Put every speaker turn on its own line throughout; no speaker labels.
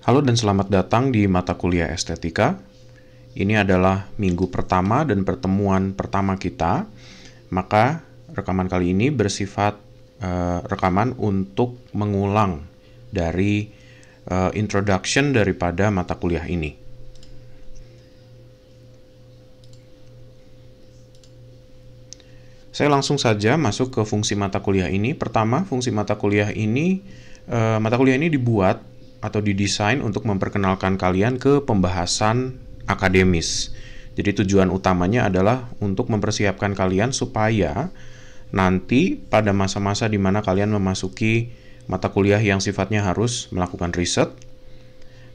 Halo dan selamat datang di mata kuliah estetika. Ini adalah minggu pertama dan pertemuan pertama kita. Maka rekaman kali ini bersifat uh, rekaman untuk mengulang dari uh, introduction daripada mata kuliah ini. Saya langsung saja masuk ke fungsi mata kuliah ini. Pertama, fungsi mata kuliah ini eh, mata kuliah ini dibuat atau didesain untuk memperkenalkan kalian ke pembahasan akademis. Jadi tujuan utamanya adalah untuk mempersiapkan kalian supaya nanti pada masa-masa di mana kalian memasuki mata kuliah yang sifatnya harus melakukan riset,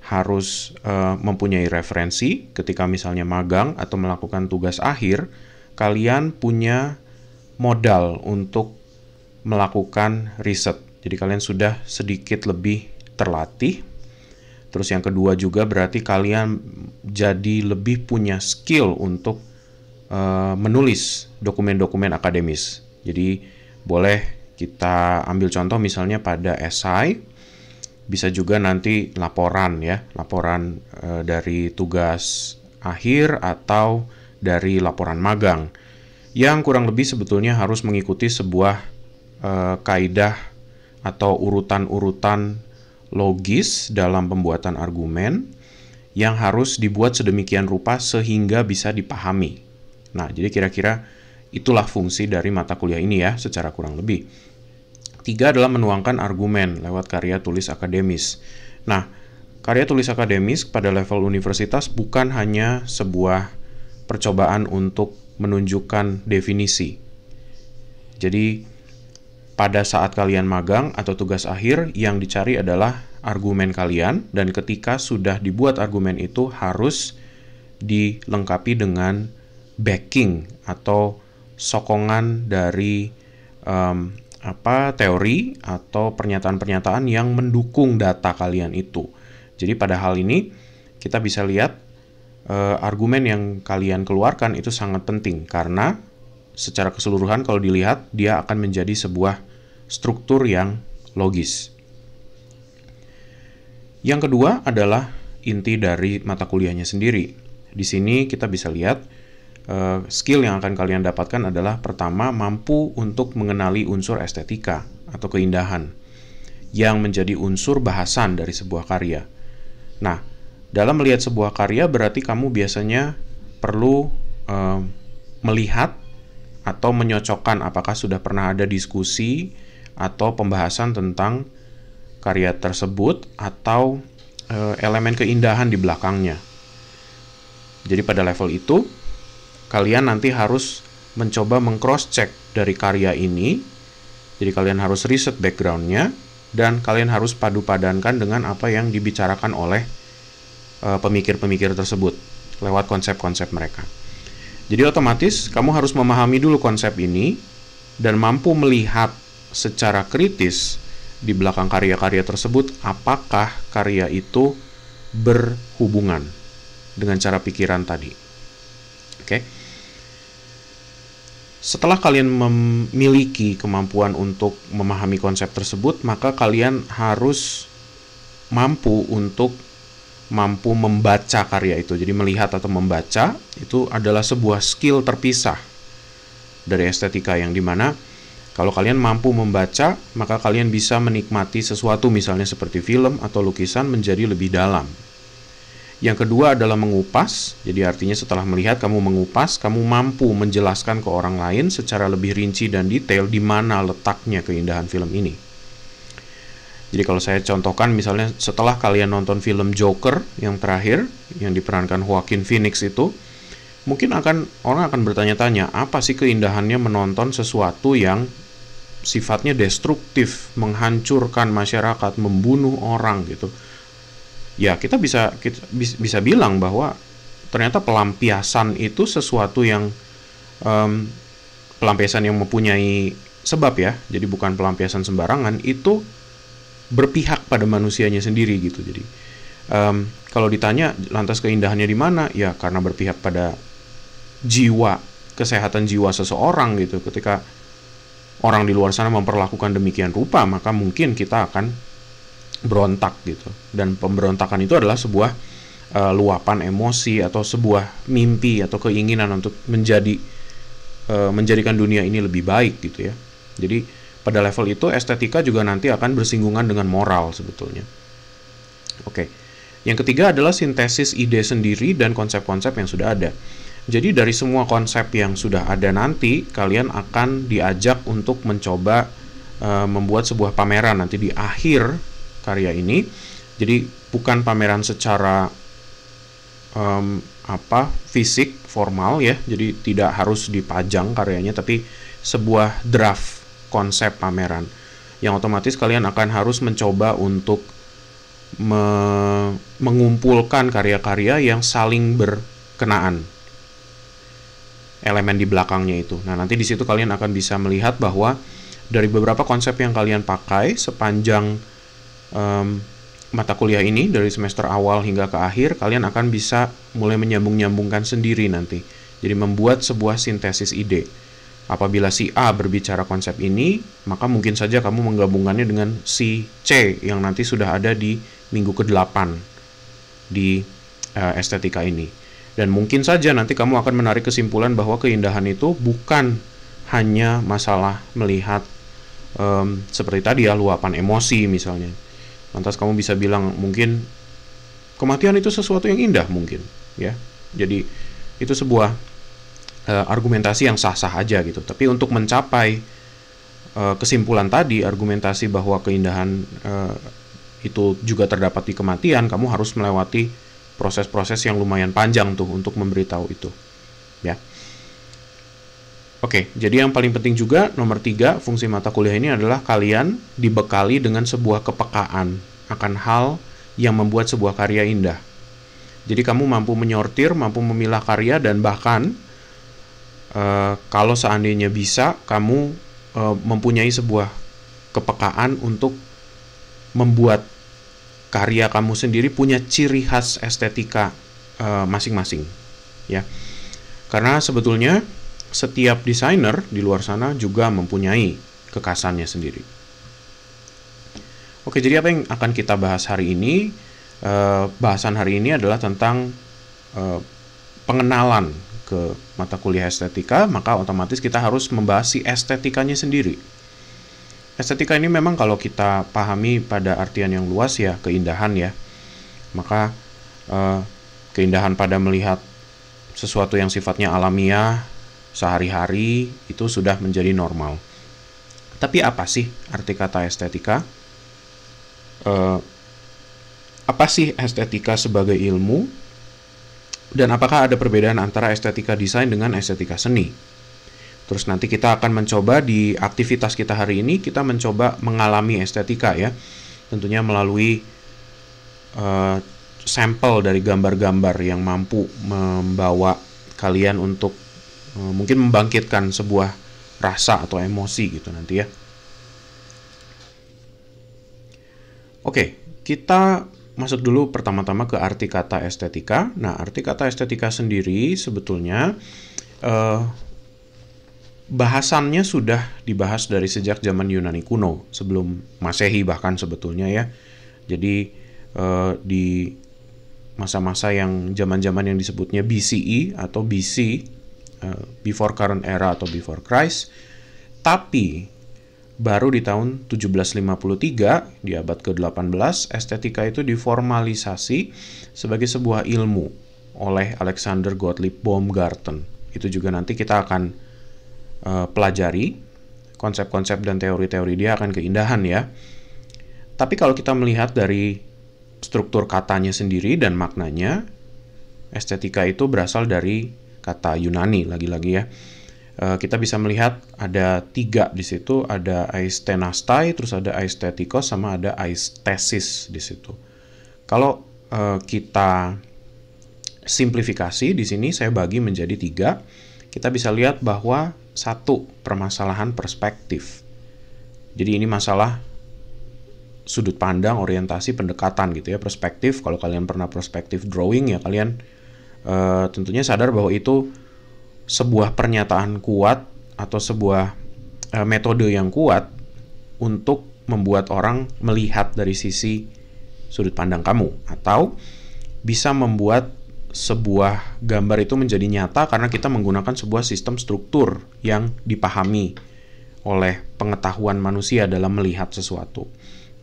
harus uh, mempunyai referensi ketika misalnya magang atau melakukan tugas akhir, kalian punya modal untuk melakukan riset. Jadi kalian sudah sedikit lebih terlatih. Terus yang kedua juga berarti kalian jadi lebih punya skill untuk uh, menulis dokumen-dokumen akademis. Jadi boleh kita ambil contoh misalnya pada esai, bisa juga nanti laporan ya, laporan e, dari tugas akhir atau dari laporan magang yang kurang lebih sebetulnya harus mengikuti sebuah e, kaidah atau urutan-urutan logis dalam pembuatan argumen yang harus dibuat sedemikian rupa sehingga bisa dipahami. Nah, jadi kira-kira itulah fungsi dari mata kuliah ini ya, secara kurang lebih. Tiga adalah menuangkan argumen lewat karya tulis akademis. Nah, karya tulis akademis pada level universitas bukan hanya sebuah percobaan untuk menunjukkan definisi. Jadi, pada saat kalian magang atau tugas akhir yang dicari adalah argumen kalian dan ketika sudah dibuat argumen itu harus dilengkapi dengan backing atau sokongan dari um, apa teori atau pernyataan-pernyataan yang mendukung data kalian itu. Jadi pada hal ini kita bisa lihat uh, argumen yang kalian keluarkan itu sangat penting karena secara keseluruhan kalau dilihat dia akan menjadi sebuah struktur yang logis. Yang kedua adalah inti dari mata kuliahnya sendiri. Di sini kita bisa lihat eh, skill yang akan kalian dapatkan adalah pertama mampu untuk mengenali unsur estetika atau keindahan yang menjadi unsur bahasan dari sebuah karya. Nah, dalam melihat sebuah karya berarti kamu biasanya perlu uh, melihat atau menyocokkan apakah sudah pernah ada diskusi atau pembahasan tentang karya tersebut atau e, elemen keindahan di belakangnya. Jadi pada level itu kalian nanti harus mencoba mengcross check dari karya ini. Jadi kalian harus riset backgroundnya dan kalian harus padu padankan dengan apa yang dibicarakan oleh eh, pemikir-pemikir tersebut lewat konsep-konsep mereka. Jadi otomatis kamu harus memahami dulu konsep ini dan mampu melihat secara kritis di belakang karya-karya tersebut apakah karya itu berhubungan dengan cara pikiran tadi. Oke. Okay? Setelah kalian memiliki kemampuan untuk memahami konsep tersebut, maka kalian harus mampu untuk mampu membaca karya itu. Jadi melihat atau membaca itu adalah sebuah skill terpisah dari estetika yang dimana kalau kalian mampu membaca, maka kalian bisa menikmati sesuatu misalnya seperti film atau lukisan menjadi lebih dalam. Yang kedua adalah mengupas, jadi artinya setelah melihat kamu mengupas, kamu mampu menjelaskan ke orang lain secara lebih rinci dan detail di mana letaknya keindahan film ini. Jadi kalau saya contohkan misalnya setelah kalian nonton film Joker yang terakhir yang diperankan Joaquin Phoenix itu mungkin akan orang akan bertanya-tanya apa sih keindahannya menonton sesuatu yang sifatnya destruktif, menghancurkan masyarakat, membunuh orang gitu. Ya, kita bisa kita bisa bilang bahwa ternyata pelampiasan itu sesuatu yang um, pelampiasan yang mempunyai sebab ya. Jadi bukan pelampiasan sembarangan, itu berpihak pada manusianya sendiri gitu jadi um, kalau ditanya lantas keindahannya di mana ya karena berpihak pada jiwa kesehatan jiwa seseorang gitu ketika orang di luar sana memperlakukan demikian rupa maka mungkin kita akan berontak gitu dan pemberontakan itu adalah sebuah uh, luapan emosi atau sebuah mimpi atau keinginan untuk menjadi uh, menjadikan dunia ini lebih baik gitu ya jadi pada level itu estetika juga nanti akan bersinggungan dengan moral sebetulnya. Oke. Yang ketiga adalah sintesis ide sendiri dan konsep-konsep yang sudah ada. Jadi dari semua konsep yang sudah ada nanti, kalian akan diajak untuk mencoba uh, membuat sebuah pameran nanti di akhir karya ini. Jadi bukan pameran secara um, apa fisik formal ya, jadi tidak harus dipajang karyanya, tapi sebuah draft konsep pameran yang otomatis kalian akan harus mencoba untuk me mengumpulkan karya-karya yang saling berkenaan elemen di belakangnya itu. Nah, nanti di situ kalian akan bisa melihat bahwa dari beberapa konsep yang kalian pakai sepanjang um, mata kuliah ini dari semester awal hingga ke akhir, kalian akan bisa mulai menyambung-nyambungkan sendiri nanti. Jadi membuat sebuah sintesis ide. Apabila si A berbicara konsep ini, maka mungkin saja kamu menggabungkannya dengan si C yang nanti sudah ada di minggu ke-8 di uh, estetika ini. Dan mungkin saja nanti kamu akan menarik kesimpulan bahwa keindahan itu bukan hanya masalah melihat um, seperti tadi ya luapan emosi misalnya. Lantas kamu bisa bilang mungkin kematian itu sesuatu yang indah mungkin ya. Jadi itu sebuah uh, argumentasi yang sah-sah aja gitu. Tapi untuk mencapai uh, kesimpulan tadi, argumentasi bahwa keindahan uh, itu juga terdapat di kematian, kamu harus melewati proses-proses yang lumayan panjang tuh untuk memberitahu itu, ya. Oke, jadi yang paling penting juga nomor tiga fungsi mata kuliah ini adalah kalian dibekali dengan sebuah kepekaan akan hal yang membuat sebuah karya indah. Jadi kamu mampu menyortir, mampu memilah karya dan bahkan Eh, kalau seandainya bisa kamu uh, mempunyai sebuah kepekaan untuk membuat karya kamu sendiri punya ciri khas estetika eh, masing-masing uh, ya karena sebetulnya setiap desainer di luar sana juga mempunyai kekasannya sendiri oke jadi apa yang akan kita bahas hari ini uh, bahasan hari ini adalah tentang uh, pengenalan ke mata kuliah estetika, maka otomatis kita harus membahas si estetikanya sendiri. Estetika ini memang kalau kita pahami pada artian yang luas ya, keindahan ya. Maka eh, keindahan pada melihat sesuatu yang sifatnya alamiah sehari-hari itu sudah menjadi normal. Tapi apa sih arti kata estetika? Eh, apa sih estetika sebagai ilmu? Dan apakah ada perbedaan antara estetika desain dengan estetika seni? Terus nanti kita akan mencoba di aktivitas kita hari ini kita mencoba mengalami estetika ya. Tentunya melalui uh, sampel dari gambar-gambar yang mampu membawa kalian untuk uh, mungkin membangkitkan sebuah rasa atau emosi gitu nanti ya. Oke, kita masuk dulu pertama-tama ke arti kata estetika. Nah, arti kata estetika sendiri sebetulnya eh, bahasannya sudah dibahas dari sejak zaman Yunani kuno, sebelum Masehi bahkan sebetulnya ya. Jadi eh, di masa-masa yang zaman-zaman yang disebutnya BCE atau BC, eh, before current era atau before Christ. Tapi Baru di tahun 1753, di abad ke-18, estetika itu diformalisasi sebagai sebuah ilmu oleh Alexander Gottlieb Baumgarten. Itu juga nanti kita akan uh, pelajari konsep-konsep dan teori-teori dia akan keindahan ya. Tapi kalau kita melihat dari struktur katanya sendiri dan maknanya, estetika itu berasal dari kata Yunani lagi-lagi ya Eh, kita bisa melihat ada tiga di situ, ada aistenastai, terus ada aistetikos, sama ada aistesis di situ. Kalau uh, kita simplifikasi di sini saya bagi menjadi tiga, kita bisa lihat bahwa satu permasalahan perspektif. Jadi ini masalah sudut pandang, orientasi, pendekatan gitu ya, perspektif. Kalau kalian pernah perspektif drawing ya kalian uh, tentunya sadar bahwa itu sebuah pernyataan kuat atau sebuah uh, metode yang kuat untuk membuat orang melihat dari sisi sudut pandang kamu atau bisa membuat sebuah gambar itu menjadi nyata karena kita menggunakan sebuah sistem struktur yang dipahami oleh pengetahuan manusia dalam melihat sesuatu.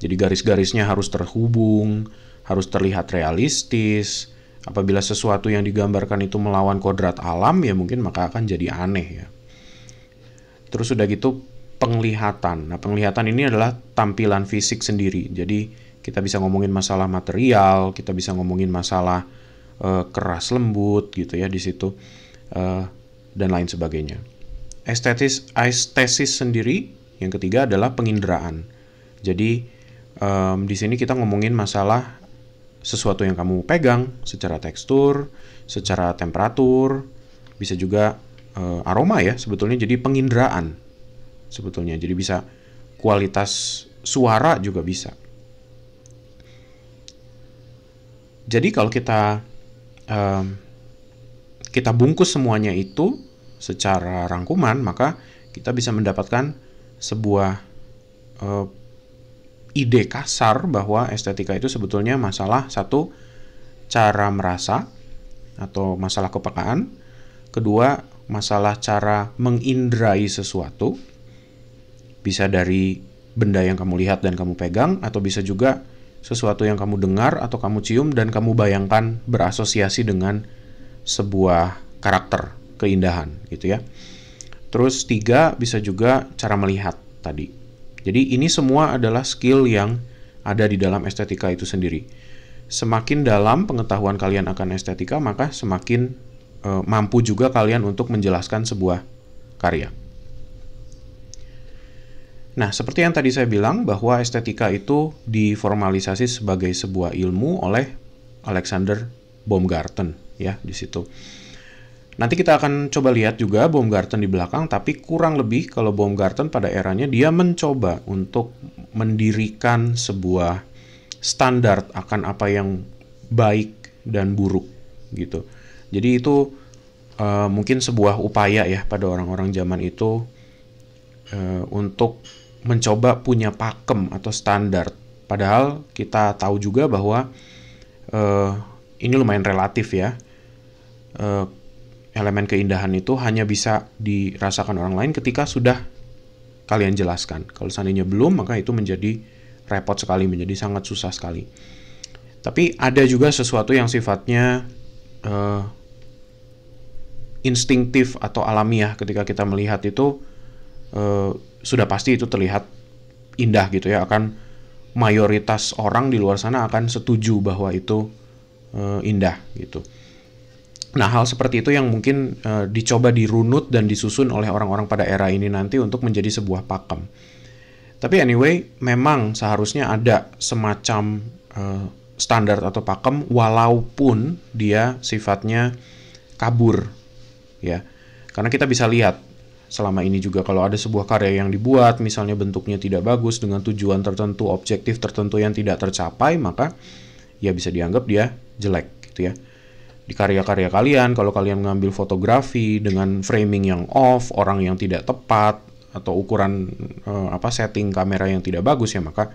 Jadi garis-garisnya harus terhubung, harus terlihat realistis, Apabila sesuatu yang digambarkan itu melawan kodrat alam, ya mungkin maka akan jadi aneh ya. Terus sudah gitu penglihatan. Nah penglihatan ini adalah tampilan fisik sendiri. Jadi kita bisa ngomongin masalah material, kita bisa ngomongin masalah uh, keras lembut gitu ya di situ uh, dan lain sebagainya. Estetis, estesis sendiri yang ketiga adalah penginderaan. Jadi um, di sini kita ngomongin masalah sesuatu yang kamu pegang secara tekstur, secara temperatur, bisa juga uh, aroma ya sebetulnya jadi penginderaan sebetulnya. Jadi bisa kualitas suara juga bisa. Jadi kalau kita uh, kita bungkus semuanya itu secara rangkuman, maka kita bisa mendapatkan sebuah uh, ide kasar bahwa estetika itu sebetulnya masalah satu cara merasa atau masalah kepekaan, kedua masalah cara mengindrai sesuatu bisa dari benda yang kamu lihat dan kamu pegang atau bisa juga sesuatu yang kamu dengar atau kamu cium dan kamu bayangkan berasosiasi dengan sebuah karakter keindahan gitu ya. Terus tiga bisa juga cara melihat tadi jadi ini semua adalah skill yang ada di dalam estetika itu sendiri. Semakin dalam pengetahuan kalian akan estetika, maka semakin e, mampu juga kalian untuk menjelaskan sebuah karya. Nah, seperti yang tadi saya bilang bahwa estetika itu diformalisasi sebagai sebuah ilmu oleh Alexander Baumgarten ya di situ. Nanti kita akan coba lihat juga Baumgarten di belakang, tapi kurang lebih kalau Baumgarten pada eranya dia mencoba untuk mendirikan sebuah standar akan apa yang baik dan buruk gitu. Jadi itu uh, mungkin sebuah upaya ya pada orang-orang zaman itu uh, untuk mencoba punya pakem atau standar. Padahal kita tahu juga bahwa uh, ini lumayan relatif ya. Uh, elemen keindahan itu hanya bisa dirasakan orang lain ketika sudah kalian jelaskan. Kalau seandainya belum, maka itu menjadi repot sekali, menjadi sangat susah sekali. Tapi ada juga sesuatu yang sifatnya uh, instinktif atau alamiah ketika kita melihat itu uh, sudah pasti itu terlihat indah gitu ya. Akan mayoritas orang di luar sana akan setuju bahwa itu uh, indah gitu. Nah, hal seperti itu yang mungkin uh, dicoba dirunut dan disusun oleh orang-orang pada era ini nanti untuk menjadi sebuah pakem. Tapi anyway, memang seharusnya ada semacam uh, standar atau pakem walaupun dia sifatnya kabur ya. Karena kita bisa lihat selama ini juga kalau ada sebuah karya yang dibuat misalnya bentuknya tidak bagus dengan tujuan tertentu, objektif tertentu yang tidak tercapai, maka ya bisa dianggap dia jelek gitu ya di karya-karya kalian kalau kalian mengambil fotografi dengan framing yang off, orang yang tidak tepat atau ukuran eh, apa setting kamera yang tidak bagus ya maka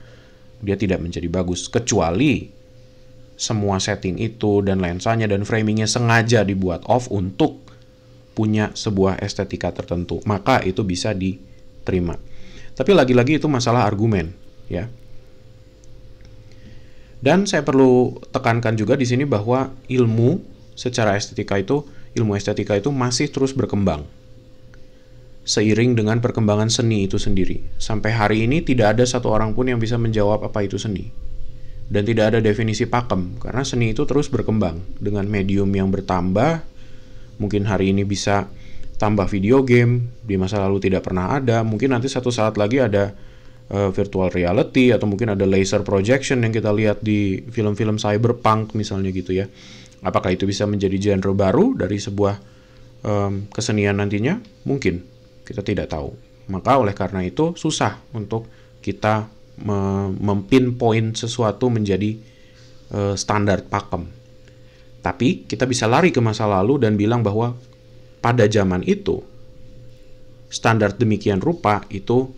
dia tidak menjadi bagus kecuali semua setting itu dan lensanya dan framingnya sengaja dibuat off untuk punya sebuah estetika tertentu maka itu bisa diterima tapi lagi-lagi itu masalah argumen ya dan saya perlu tekankan juga di sini bahwa ilmu secara estetika itu ilmu estetika itu masih terus berkembang seiring dengan perkembangan seni itu sendiri. Sampai hari ini tidak ada satu orang pun yang bisa menjawab apa itu seni. Dan tidak ada definisi pakem karena seni itu terus berkembang dengan medium yang bertambah. Mungkin hari ini bisa tambah video game, di masa lalu tidak pernah ada, mungkin nanti satu saat lagi ada uh, virtual reality atau mungkin ada laser projection yang kita lihat di film-film cyberpunk misalnya gitu ya. Apakah itu bisa menjadi genre baru dari sebuah um, kesenian nantinya? Mungkin kita tidak tahu. Maka oleh karena itu susah untuk kita me mempinpoint sesuatu menjadi uh, standar pakem. Tapi kita bisa lari ke masa lalu dan bilang bahwa pada zaman itu standar demikian rupa itu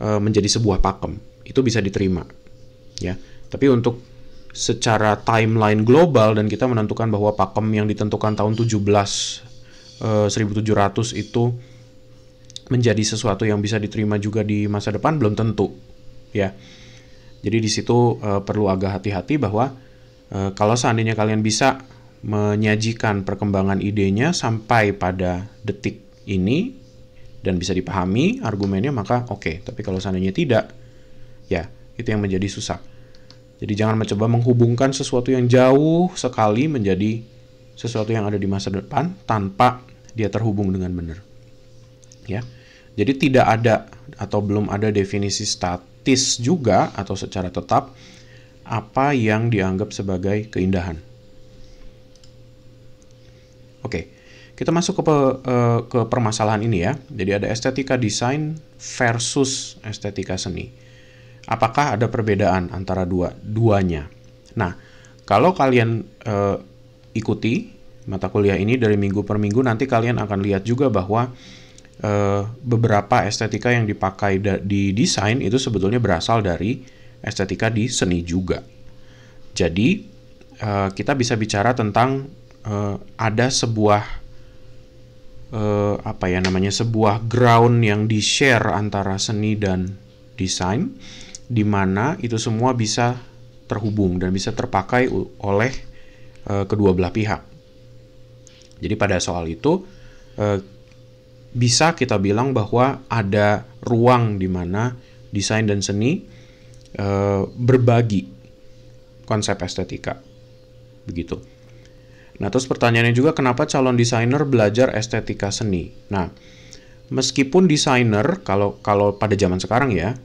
uh, menjadi sebuah pakem. Itu bisa diterima. Ya. Tapi untuk secara timeline global dan kita menentukan bahwa pakem yang ditentukan tahun 17 1700 eh, itu menjadi sesuatu yang bisa diterima juga di masa depan belum tentu ya jadi di situ uh, perlu agak hati-hati bahwa uh, kalau seandainya kalian bisa menyajikan perkembangan idenya sampai pada detik ini dan bisa dipahami argumennya maka oke okay. tapi kalau seandainya tidak ya itu yang menjadi susah jadi jangan mencoba menghubungkan sesuatu yang jauh sekali menjadi sesuatu yang ada di masa depan tanpa dia terhubung dengan benar. Ya. Jadi tidak ada atau belum ada definisi statis juga atau secara tetap apa yang dianggap sebagai keindahan. Oke, kita masuk ke pe, e, ke permasalahan ini ya. Jadi ada estetika desain versus estetika seni apakah ada perbedaan antara dua duanya. Nah, kalau kalian uh, ikuti mata kuliah ini dari minggu per minggu, nanti kalian akan lihat juga bahwa uh, beberapa estetika yang dipakai di desain itu sebetulnya berasal dari estetika di seni juga. Jadi uh, kita bisa bicara tentang uh, ada sebuah apa ya namanya sebuah ground yang di share antara seni dan desain di mana itu semua bisa terhubung dan bisa terpakai oleh e, kedua belah pihak. Jadi pada soal itu e, bisa kita bilang bahwa ada ruang di mana desain dan seni e, berbagi konsep estetika. Begitu. Nah, terus pertanyaannya juga kenapa calon desainer belajar estetika seni? Nah, meskipun desainer kalau kalau pada zaman sekarang ya,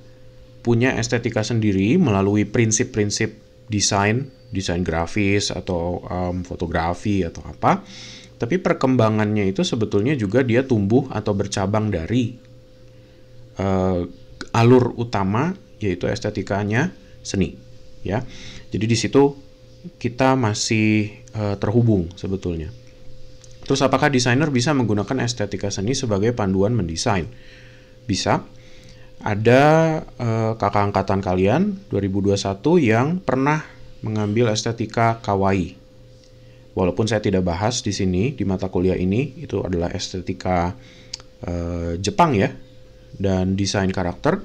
punya estetika sendiri melalui prinsip-prinsip desain, desain grafis atau um, fotografi atau apa. Tapi perkembangannya itu sebetulnya juga dia tumbuh atau bercabang dari uh, alur utama yaitu estetikanya seni, ya. Jadi di situ kita masih uh, terhubung sebetulnya. Terus apakah desainer bisa menggunakan estetika seni sebagai panduan mendesain? Bisa ada uh, kakak angkatan kalian 2021 yang pernah mengambil estetika kawaii. Walaupun saya tidak bahas di sini di mata kuliah ini itu adalah estetika uh, Jepang ya dan desain karakter,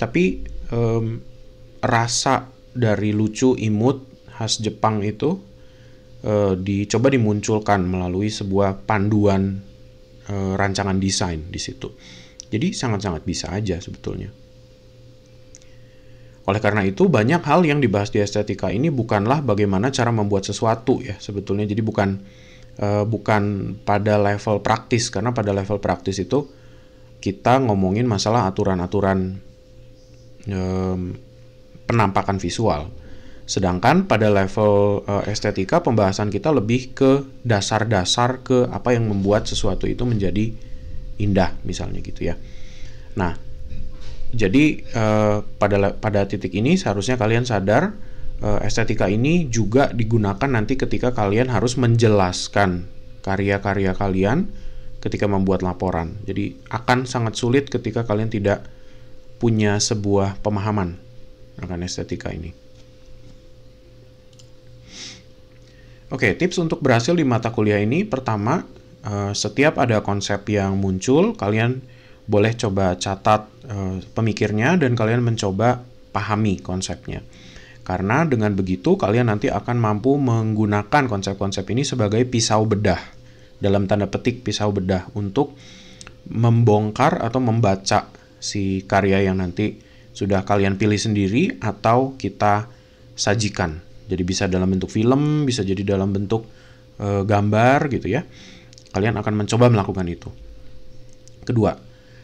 tapi um, rasa dari lucu imut khas Jepang itu uh, dicoba dimunculkan melalui sebuah panduan uh, rancangan desain di situ. Jadi sangat-sangat bisa aja sebetulnya. Oleh karena itu, banyak hal yang dibahas di estetika ini bukanlah bagaimana cara membuat sesuatu ya sebetulnya. Jadi bukan uh, bukan pada level praktis karena pada level praktis itu kita ngomongin masalah aturan-aturan um, penampakan visual. Sedangkan pada level uh, estetika pembahasan kita lebih ke dasar-dasar ke apa yang membuat sesuatu itu menjadi indah misalnya gitu ya. Nah, jadi uh, pada pada titik ini seharusnya kalian sadar uh, estetika ini juga digunakan nanti ketika kalian harus menjelaskan karya-karya kalian ketika membuat laporan. Jadi akan sangat sulit ketika kalian tidak punya sebuah pemahaman akan estetika ini. Oke, tips untuk berhasil di mata kuliah ini pertama Eh, setiap ada konsep yang muncul, kalian boleh coba catat uh, pemikirnya dan kalian mencoba pahami konsepnya. Karena dengan begitu kalian nanti akan mampu menggunakan konsep-konsep ini sebagai pisau bedah dalam tanda petik pisau bedah untuk membongkar atau membaca si karya yang nanti sudah kalian pilih sendiri atau kita sajikan. Jadi bisa dalam bentuk film, bisa jadi dalam bentuk e, gambar gitu ya kalian akan mencoba melakukan itu. Kedua,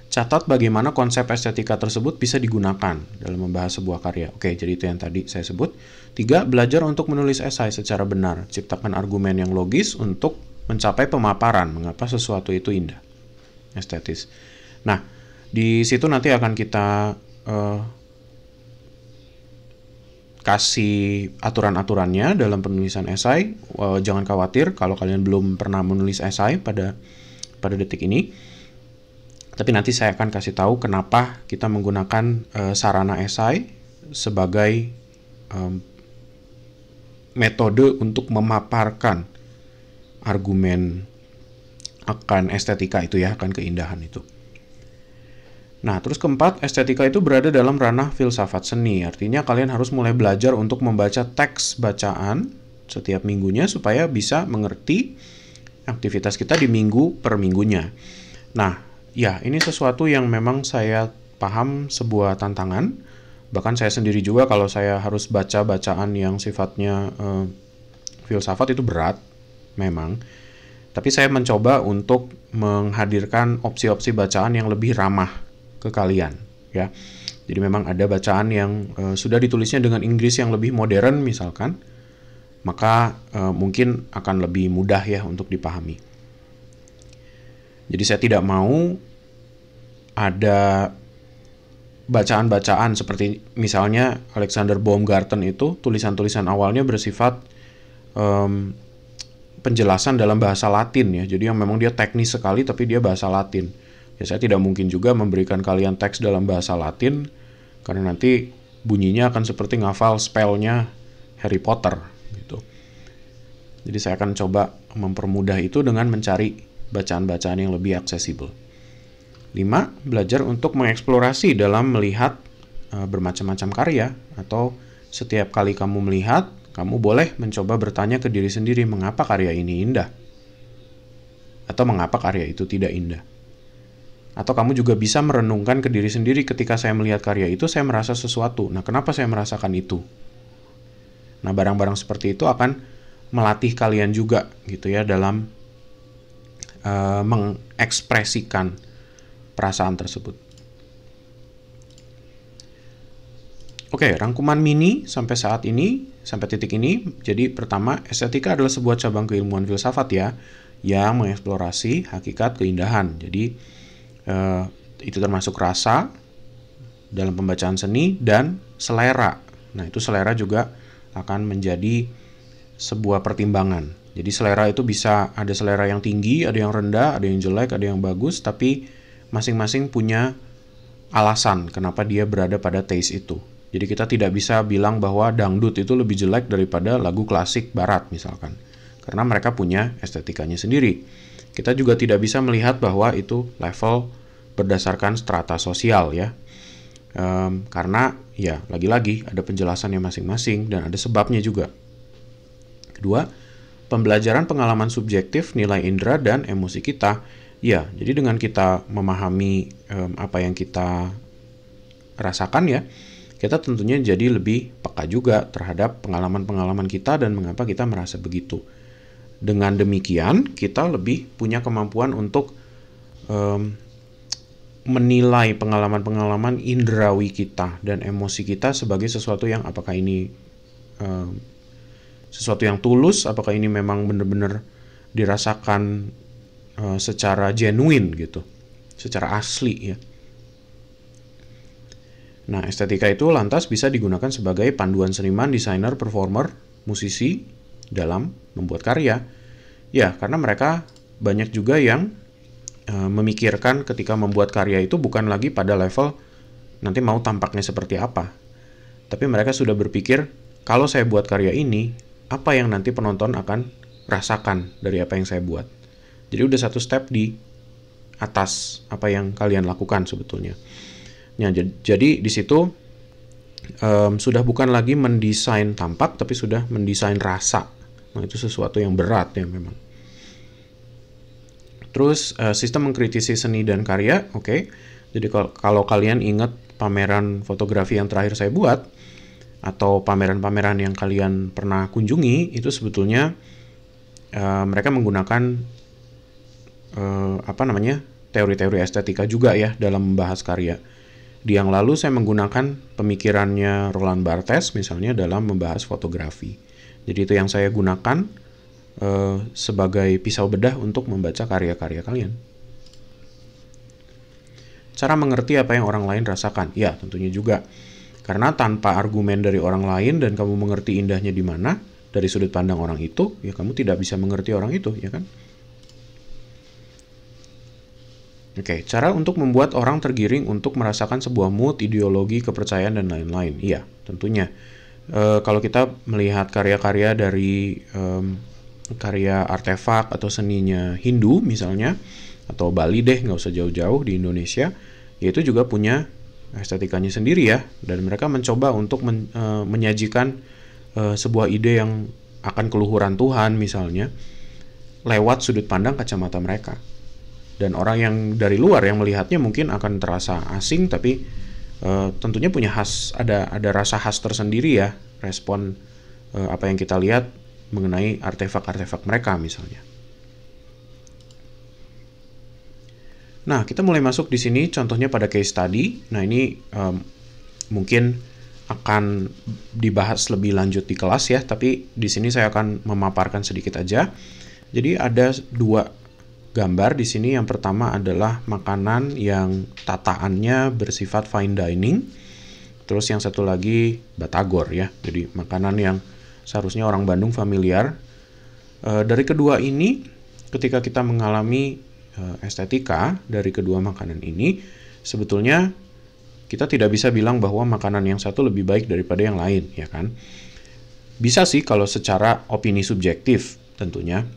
catat bagaimana konsep estetika tersebut bisa digunakan dalam membahas sebuah karya. Oke, jadi itu yang tadi saya sebut. Tiga, belajar untuk menulis esai secara benar. Ciptakan argumen yang logis untuk mencapai pemaparan mengapa sesuatu itu indah. Estetis. Nah, di situ nanti akan kita uh, kasih aturan-aturannya dalam penulisan esai. Uh, jangan khawatir kalau kalian belum pernah menulis esai pada pada detik ini. Tapi nanti saya akan kasih tahu kenapa kita menggunakan uh, sarana esai sebagai um, metode untuk memaparkan argumen akan estetika itu ya, akan keindahan itu. Nah, terus keempat, estetika itu berada dalam ranah filsafat seni. Artinya kalian harus mulai belajar untuk membaca teks bacaan setiap minggunya supaya bisa mengerti aktivitas kita di minggu per minggunya. Nah, ya ini sesuatu yang memang saya paham sebuah tantangan. Bahkan saya sendiri juga kalau saya harus baca bacaan yang sifatnya eh, filsafat itu berat memang. Tapi saya mencoba untuk menghadirkan opsi-opsi bacaan yang lebih ramah ke kalian ya. Jadi memang ada bacaan yang e, sudah ditulisnya dengan Inggris yang lebih modern misalkan, maka e, mungkin akan lebih mudah ya untuk dipahami. Jadi saya tidak mau ada bacaan-bacaan seperti misalnya Alexander Baumgarten itu tulisan-tulisan awalnya bersifat um, penjelasan dalam bahasa Latin ya. Jadi yang memang dia teknis sekali tapi dia bahasa Latin. Ya saya tidak mungkin juga memberikan kalian teks dalam bahasa Latin karena nanti bunyinya akan seperti ngafal spellnya Harry Potter gitu. Jadi saya akan coba mempermudah itu dengan mencari bacaan-bacaan yang lebih aksesibel. 5. Belajar untuk mengeksplorasi dalam melihat e, bermacam-macam karya atau setiap kali kamu melihat, kamu boleh mencoba bertanya ke diri sendiri mengapa karya ini indah atau mengapa karya itu tidak indah. Atau kamu juga bisa merenungkan ke diri sendiri ketika saya melihat karya itu, saya merasa sesuatu. Nah, kenapa saya merasakan itu? Nah, barang-barang seperti itu akan melatih kalian juga gitu ya dalam uh, mengekspresikan perasaan tersebut. Oke, okay, rangkuman mini sampai saat ini, sampai titik ini. Jadi pertama, estetika adalah sebuah cabang keilmuan filsafat ya, yang mengeksplorasi hakikat keindahan. Jadi Eh, itu termasuk rasa dalam pembacaan seni dan selera. Nah, itu selera juga akan menjadi sebuah pertimbangan. Jadi selera itu bisa ada selera yang tinggi, ada yang rendah, ada yang jelek, ada yang bagus, tapi masing-masing punya alasan kenapa dia berada pada taste itu. Jadi kita tidak bisa bilang bahwa dangdut itu lebih jelek daripada lagu klasik barat misalkan. Karena mereka punya estetikanya sendiri. Kita juga tidak bisa melihat bahwa itu level berdasarkan strata sosial ya. Um, karena ya lagi-lagi ada penjelasannya masing-masing dan ada sebabnya juga. Kedua, pembelajaran pengalaman subjektif nilai indera dan emosi kita. Ya, jadi dengan kita memahami um, apa yang kita rasakan ya, kita tentunya jadi lebih peka juga terhadap pengalaman-pengalaman kita dan mengapa kita merasa begitu. Dengan demikian, kita lebih punya kemampuan untuk um, menilai pengalaman-pengalaman indrawi kita dan emosi kita sebagai sesuatu yang apakah ini um, sesuatu yang tulus, apakah ini memang benar-benar dirasakan uh, secara genuine gitu, secara asli ya. Nah, estetika itu lantas bisa digunakan sebagai panduan seniman, desainer, performer, musisi, dalam membuat karya? Ya, karena mereka banyak juga yang e, memikirkan ketika membuat karya itu bukan lagi pada level nanti mau tampaknya seperti apa. Tapi mereka sudah berpikir, kalau saya buat karya ini, apa yang nanti penonton akan rasakan dari apa yang saya buat. Jadi udah satu step di atas apa yang kalian lakukan sebetulnya. Ya, jadi di situ um, sudah bukan lagi mendesain tampak, tapi sudah mendesain rasa Nah, itu sesuatu yang berat ya memang. Terus uh, sistem mengkritisi seni dan karya, oke. Okay. Jadi kalau, kalian ingat pameran fotografi yang terakhir saya buat atau pameran-pameran yang kalian pernah kunjungi itu sebetulnya uh, mereka menggunakan uh, apa namanya teori-teori estetika juga ya dalam membahas karya. Di yang lalu saya menggunakan pemikirannya Roland Barthes misalnya dalam membahas fotografi. Jadi itu yang saya gunakan uh, sebagai pisau bedah untuk membaca karya-karya kalian. Cara mengerti apa yang orang lain rasakan. Ya, tentunya juga. Karena tanpa argumen dari orang lain dan kamu mengerti indahnya di mana dari sudut pandang orang itu, ya kamu tidak bisa mengerti orang itu, ya kan? Oke, cara untuk membuat orang tergiring untuk merasakan sebuah mood, ideologi, kepercayaan, dan lain-lain. Iya, tentunya. Eh, kalau kita melihat karya-karya dari um, karya artefak atau seninya Hindu misalnya atau Bali deh nggak usah jauh-jauh di Indonesia ya itu juga punya estetikanya sendiri ya dan mereka mencoba untuk men, uh, menyajikan uh, sebuah ide yang akan keluhuran Tuhan misalnya lewat sudut pandang kacamata mereka dan orang yang dari luar yang melihatnya mungkin akan terasa asing tapi Eh, tentunya punya khas ada ada rasa khas tersendiri ya respon uh, apa yang kita lihat mengenai artefak-artefak mereka misalnya. Nah, kita mulai masuk di sini contohnya pada case tadi. Nah, ini um, mungkin akan dibahas lebih lanjut di kelas ya, tapi di sini saya akan memaparkan sedikit aja. Jadi ada dua gambar di sini yang pertama adalah makanan yang tataannya bersifat fine dining. Terus yang satu lagi batagor ya. Jadi makanan yang seharusnya orang Bandung familiar. E, dari kedua ini ketika kita mengalami e, estetika dari kedua makanan ini sebetulnya kita tidak bisa bilang bahwa makanan yang satu lebih baik daripada yang lain, ya kan? Bisa sih kalau secara opini subjektif tentunya.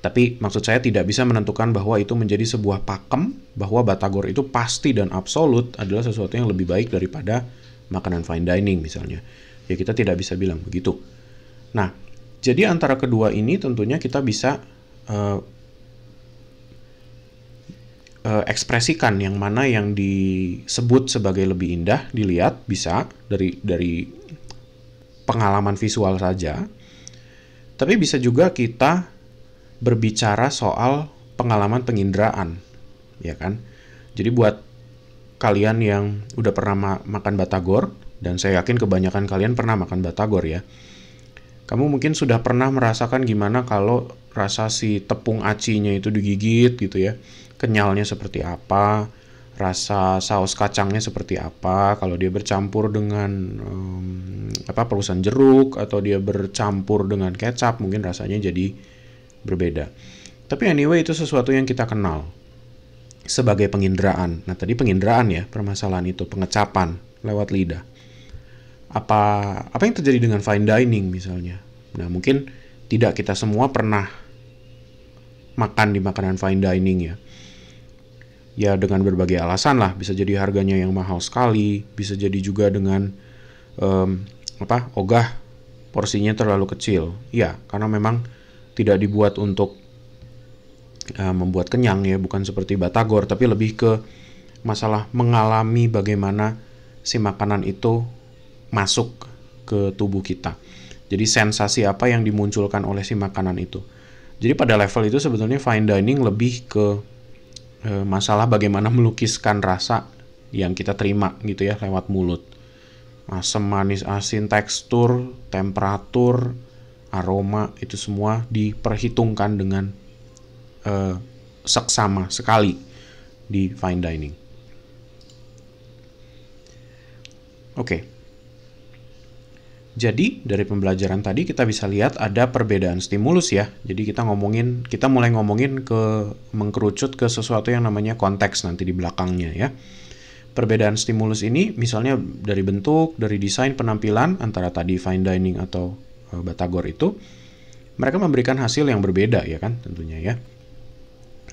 Tapi maksud saya tidak bisa menentukan bahwa itu menjadi sebuah pakem bahwa batagor itu pasti dan absolut adalah sesuatu yang lebih baik daripada makanan fine dining misalnya. Ya kita tidak bisa bilang begitu. Nah, jadi antara kedua ini tentunya kita bisa uh, uh, ekspresikan yang mana yang disebut sebagai lebih indah dilihat bisa dari dari pengalaman visual saja. Tapi bisa juga kita berbicara soal pengalaman penginderaan, ya kan? Jadi buat kalian yang udah pernah ma makan batagor dan saya yakin kebanyakan kalian pernah makan batagor ya. Kamu mungkin sudah pernah merasakan gimana kalau rasa si tepung acinya itu digigit gitu ya. Kenyalnya seperti apa, rasa saus kacangnya seperti apa, kalau dia bercampur dengan um, apa perusahaan jeruk atau dia bercampur dengan kecap mungkin rasanya jadi berbeda. Tapi anyway itu sesuatu yang kita kenal sebagai penginderaan. Nah tadi penginderaan ya permasalahan itu pengecapan lewat lidah. Apa apa yang terjadi dengan fine dining misalnya? Nah mungkin tidak kita semua pernah makan di makanan fine dining ya. Ya dengan berbagai alasan lah. Bisa jadi harganya yang mahal sekali. Bisa jadi juga dengan um, apa ogah porsinya terlalu kecil. Ya karena memang tidak dibuat untuk uh, membuat kenyang ya, bukan seperti batagor, tapi lebih ke masalah mengalami bagaimana si makanan itu masuk ke tubuh kita. Jadi sensasi apa yang dimunculkan oleh si makanan itu. Jadi pada level itu sebetulnya fine dining lebih ke e, masalah bagaimana melukiskan rasa yang kita terima gitu ya lewat mulut. Asam, manis, asin, tekstur, temperatur, aroma itu semua diperhitungkan dengan uh, seksama sekali di fine dining. Oke. Okay. Jadi dari pembelajaran tadi kita bisa lihat ada perbedaan stimulus ya. Jadi kita ngomongin kita mulai ngomongin ke mengkerucut ke sesuatu yang namanya konteks nanti di belakangnya ya. Perbedaan stimulus ini misalnya dari bentuk, dari desain penampilan antara tadi fine dining atau Eh, Batagor itu mereka memberikan hasil yang berbeda ya kan tentunya ya.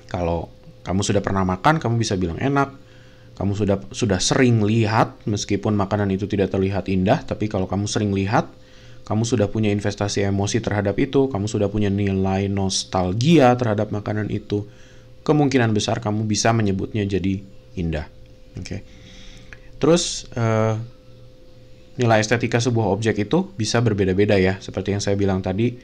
Kalau kamu sudah pernah makan, kamu bisa bilang enak. Kamu sudah sudah sering lihat meskipun makanan itu tidak terlihat indah, tapi kalau kamu sering lihat, kamu sudah punya investasi emosi terhadap itu, kamu sudah punya nilai nostalgia terhadap makanan itu. Kemungkinan besar kamu bisa menyebutnya jadi indah. Oke. Okay. Terus uh, nilai estetika sebuah objek itu bisa berbeda-beda ya. Seperti yang saya bilang tadi,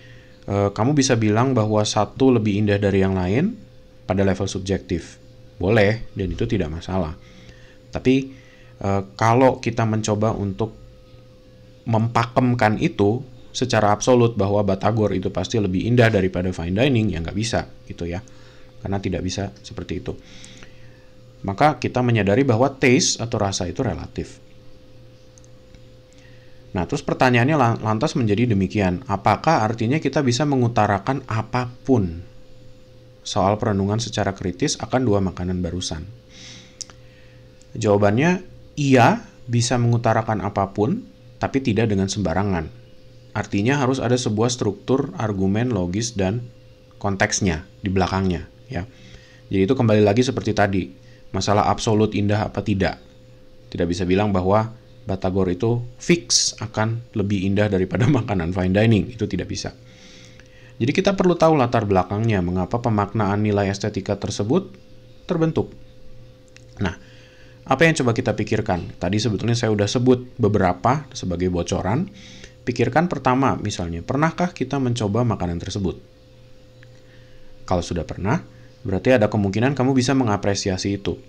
e, kamu bisa bilang bahwa satu lebih indah dari yang lain pada level subjektif. Boleh, dan itu tidak masalah. Tapi e, kalau kita mencoba untuk mempakemkan itu secara absolut bahwa Batagor itu pasti lebih indah daripada fine dining, ya nggak bisa gitu ya. Karena tidak bisa seperti itu. Maka kita menyadari bahwa taste atau rasa itu relatif Nah, terus pertanyaannya lantas menjadi demikian. Apakah artinya kita bisa mengutarakan apapun soal perenungan secara kritis akan dua makanan barusan? Jawabannya, iya bisa mengutarakan apapun, tapi tidak dengan sembarangan. Artinya harus ada sebuah struktur argumen logis dan konteksnya di belakangnya, ya. Jadi itu kembali lagi seperti tadi, masalah absolut indah apa tidak. Tidak bisa bilang bahwa batagor itu fix akan lebih indah daripada makanan fine dining. Itu tidak bisa. Jadi kita perlu tahu latar belakangnya mengapa pemaknaan nilai estetika tersebut terbentuk. Nah, apa yang coba kita pikirkan? Tadi sebetulnya saya sudah sebut beberapa sebagai bocoran. Pikirkan pertama misalnya, pernahkah kita mencoba makanan tersebut? Kalau sudah pernah, berarti ada kemungkinan kamu bisa mengapresiasi itu.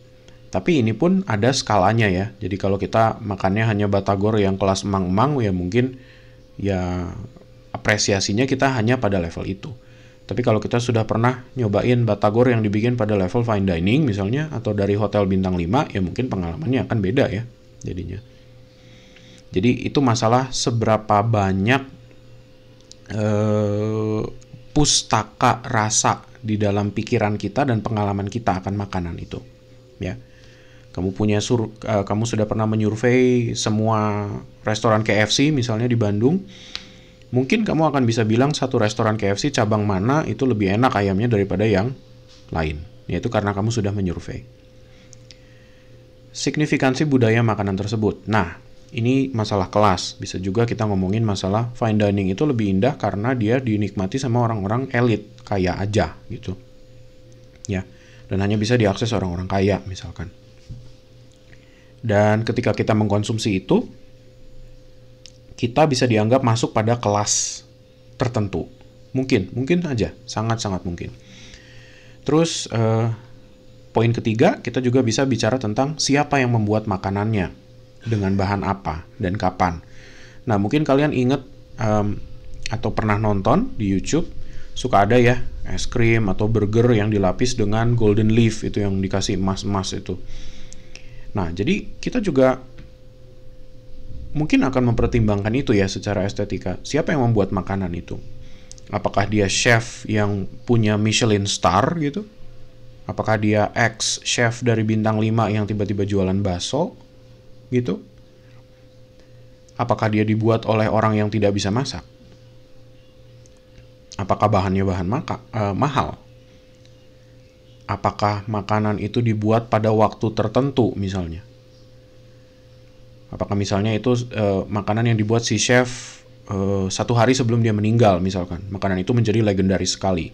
Tapi ini pun ada skalanya ya. Jadi kalau kita makannya hanya batagor yang kelas emang-emang ya mungkin ya apresiasinya kita hanya pada level itu. Tapi kalau kita sudah pernah nyobain batagor yang dibikin pada level fine dining misalnya atau dari hotel bintang 5 ya mungkin pengalamannya akan beda ya jadinya. Jadi itu masalah seberapa banyak eh, pustaka rasa di dalam pikiran kita dan pengalaman kita akan makanan itu ya kamu punya sur uh, kamu sudah pernah menyurvei semua restoran KFC misalnya di Bandung mungkin kamu akan bisa bilang satu restoran KFC cabang mana itu lebih enak ayamnya daripada yang lain yaitu karena kamu sudah menyurvei signifikansi budaya makanan tersebut nah ini masalah kelas bisa juga kita ngomongin masalah fine dining itu lebih indah karena dia dinikmati sama orang-orang elit kaya aja gitu ya dan hanya bisa diakses orang-orang kaya misalkan dan ketika kita mengkonsumsi itu, kita bisa dianggap masuk pada kelas tertentu. Mungkin, mungkin aja, sangat-sangat mungkin. Terus, eh, poin ketiga, kita juga bisa bicara tentang siapa yang membuat makanannya, dengan bahan apa, dan kapan. Nah, mungkin kalian inget um, atau pernah nonton di YouTube, suka ada ya es krim atau burger yang dilapis dengan golden leaf itu yang dikasih emas-emas itu. Nah, jadi kita juga mungkin akan mempertimbangkan itu ya secara estetika. Siapa yang membuat makanan itu? Apakah dia chef yang punya Michelin star gitu? Apakah dia ex chef dari bintang 5 yang tiba-tiba jualan baso gitu? Apakah dia dibuat oleh orang yang tidak bisa masak? Apakah bahannya bahan maka, uh, mahal? apakah makanan itu dibuat pada waktu tertentu misalnya. Apakah misalnya itu e, makanan yang dibuat si chef e, satu hari sebelum dia meninggal misalkan. Makanan itu menjadi legendaris sekali.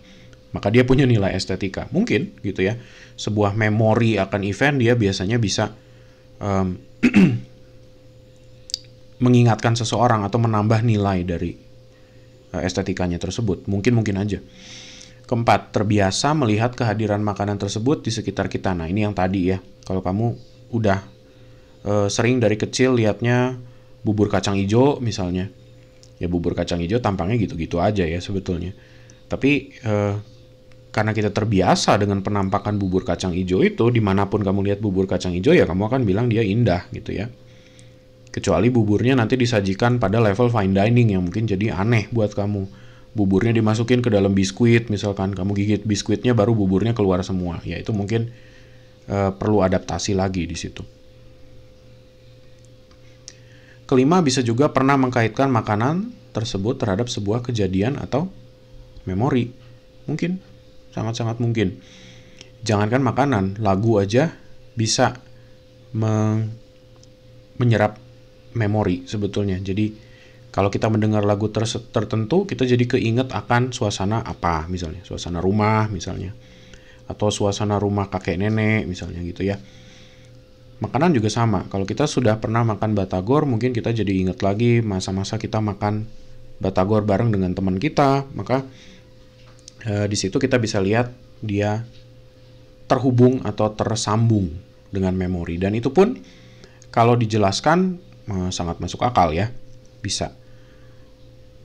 Maka dia punya nilai estetika. Mungkin gitu ya. Sebuah memori akan event dia biasanya bisa um, mengingatkan seseorang atau menambah nilai dari eh, estetikanya tersebut. Mungkin mungkin aja. Keempat, terbiasa melihat kehadiran makanan tersebut di sekitar kita. Nah, ini yang tadi ya. Kalau kamu udah e, sering dari kecil lihatnya bubur kacang hijau misalnya. Ya bubur kacang hijau tampangnya gitu-gitu aja ya sebetulnya. Tapi e, karena kita terbiasa dengan penampakan bubur kacang hijau itu, dimanapun kamu lihat bubur kacang hijau ya kamu akan bilang dia indah gitu ya. Kecuali buburnya nanti disajikan pada level fine dining yang mungkin jadi aneh buat kamu buburnya dimasukin ke dalam biskuit misalkan kamu gigit biskuitnya baru buburnya keluar semua ya itu mungkin uh, perlu adaptasi lagi di situ kelima bisa juga pernah mengkaitkan makanan tersebut terhadap sebuah kejadian atau memori mungkin sangat-sangat mungkin jangankan makanan lagu aja bisa me menyerap memori sebetulnya jadi kalau kita mendengar lagu ter tertentu, kita jadi keinget akan suasana apa, misalnya suasana rumah, misalnya, atau suasana rumah kakek nenek, misalnya gitu ya. Makanan juga sama. Kalau kita sudah pernah makan batagor, mungkin kita jadi inget lagi masa-masa kita makan batagor bareng dengan teman kita, maka e, di situ kita bisa lihat dia terhubung atau tersambung dengan memori dan itu pun kalau dijelaskan eh, sangat masuk akal ya bisa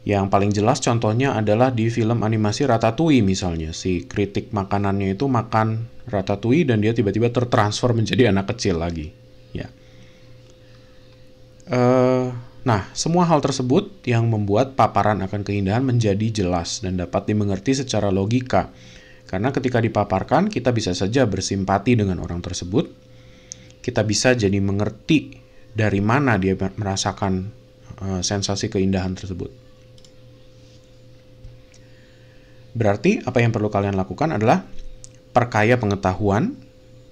yang paling jelas contohnya adalah di film animasi Ratatouille misalnya. Si kritik makanannya itu makan Ratatouille dan dia tiba-tiba tertransfer menjadi anak kecil lagi. Ya. Uh, nah, semua hal tersebut yang membuat paparan akan keindahan menjadi jelas dan dapat dimengerti secara logika. Karena ketika dipaparkan, kita bisa saja bersimpati dengan orang tersebut. Kita bisa jadi mengerti dari mana dia merasakan uh, sensasi keindahan tersebut. Berarti apa yang perlu kalian lakukan adalah perkaya pengetahuan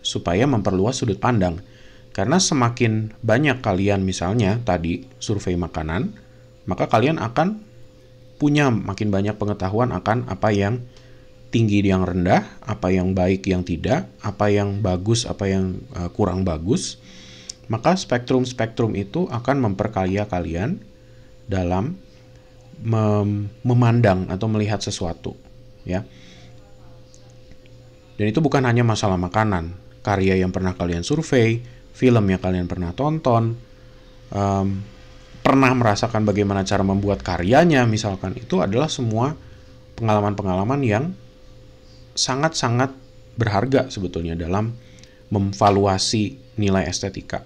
supaya memperluas sudut pandang. Karena semakin banyak kalian misalnya tadi survei makanan, maka kalian akan punya makin banyak pengetahuan akan apa yang tinggi yang rendah, apa yang baik yang tidak, apa yang bagus, apa yang uh, kurang bagus. Maka spektrum-spektrum itu akan memperkaya kalian dalam mem memandang atau melihat sesuatu ya. Dan itu bukan hanya masalah makanan, karya yang pernah kalian survei, film yang kalian pernah tonton, um, pernah merasakan bagaimana cara membuat karyanya, misalkan itu adalah semua pengalaman-pengalaman yang sangat-sangat berharga sebetulnya dalam memvaluasi nilai estetika.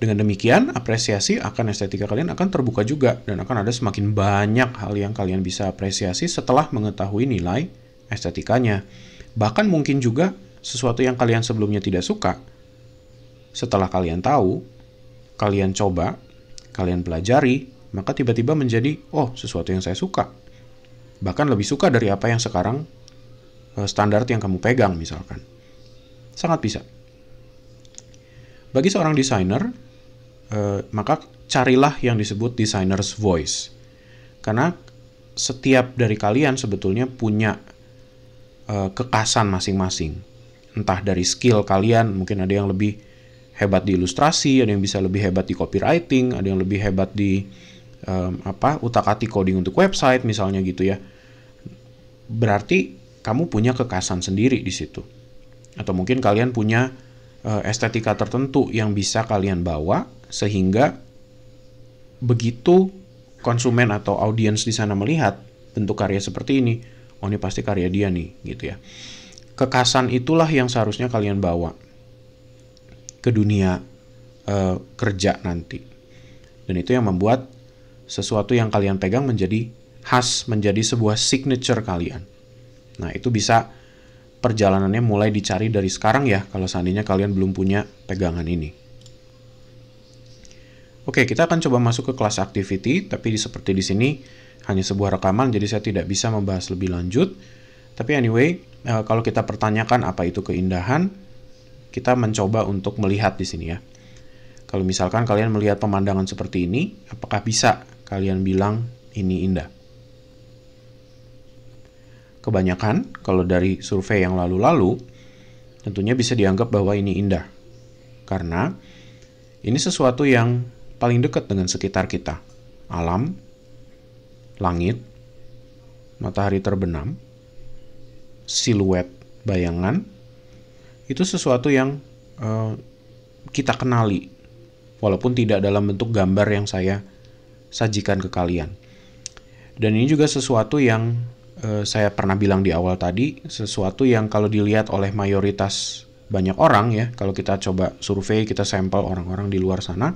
Dengan demikian, apresiasi akan estetika kalian akan terbuka juga dan akan ada semakin banyak hal yang kalian bisa apresiasi setelah mengetahui nilai estetikanya. Bahkan mungkin juga sesuatu yang kalian sebelumnya tidak suka. Setelah kalian tahu, kalian coba, kalian pelajari, maka tiba-tiba menjadi, oh sesuatu yang saya suka. Bahkan lebih suka dari apa yang sekarang eh, standar yang kamu pegang misalkan. Sangat bisa. Bagi seorang desainer, Eh, maka carilah yang disebut designer's voice. Karena setiap dari kalian sebetulnya punya eh, kekasan masing-masing. Entah dari skill kalian, mungkin ada yang lebih hebat di ilustrasi, ada yang bisa lebih hebat di copywriting, ada yang lebih hebat di um, apa utak-atik coding untuk website misalnya gitu ya. Berarti kamu punya kekasan sendiri di situ. Atau mungkin kalian punya uh, estetika tertentu yang bisa kalian bawa sehingga begitu konsumen atau audiens di sana melihat bentuk karya seperti ini, oh ini pasti karya dia nih gitu ya. Kekasan itulah yang seharusnya kalian bawa ke dunia uh, kerja nanti. Dan itu yang membuat sesuatu yang kalian pegang menjadi khas, menjadi sebuah signature kalian. Nah, itu bisa perjalanannya mulai dicari dari sekarang ya kalau seandainya kalian belum punya pegangan ini. Oke, kita akan coba masuk ke kelas activity, tapi seperti di sini hanya sebuah rekaman, jadi saya tidak bisa membahas lebih lanjut. Tapi anyway, eh, kalau kita pertanyakan apa itu keindahan, kita mencoba untuk melihat di sini ya. Kalau misalkan kalian melihat pemandangan seperti ini, apakah bisa kalian bilang ini indah? Kebanyakan, kalau dari survei yang lalu-lalu, tentunya bisa dianggap bahwa ini indah. Karena ini sesuatu yang paling dekat dengan sekitar kita. Alam, langit, matahari terbenam, siluet bayangan, itu sesuatu yang uh, kita kenali, walaupun tidak dalam bentuk gambar yang saya sajikan ke kalian. Dan ini juga sesuatu yang uh, saya pernah bilang di awal tadi, sesuatu yang kalau dilihat oleh mayoritas banyak orang ya, kalau kita coba survei, kita sampel orang-orang di luar sana,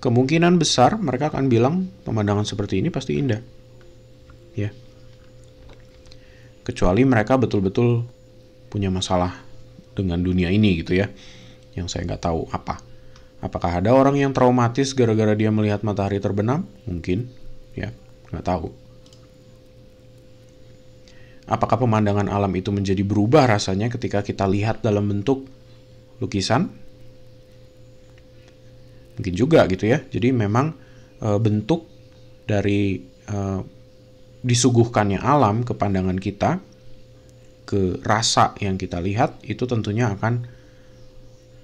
kemungkinan besar mereka akan bilang pemandangan seperti ini pasti indah. Ya. Kecuali mereka betul-betul punya masalah dengan dunia ini gitu ya. Yang saya nggak tahu apa. Apakah ada orang yang traumatis gara-gara dia melihat matahari terbenam? Mungkin, ya, nggak tahu. Apakah pemandangan alam itu menjadi berubah rasanya ketika kita lihat dalam bentuk lukisan? mungkin juga gitu ya jadi memang e, bentuk dari e, disuguhkannya alam ke pandangan kita ke rasa yang kita lihat itu tentunya akan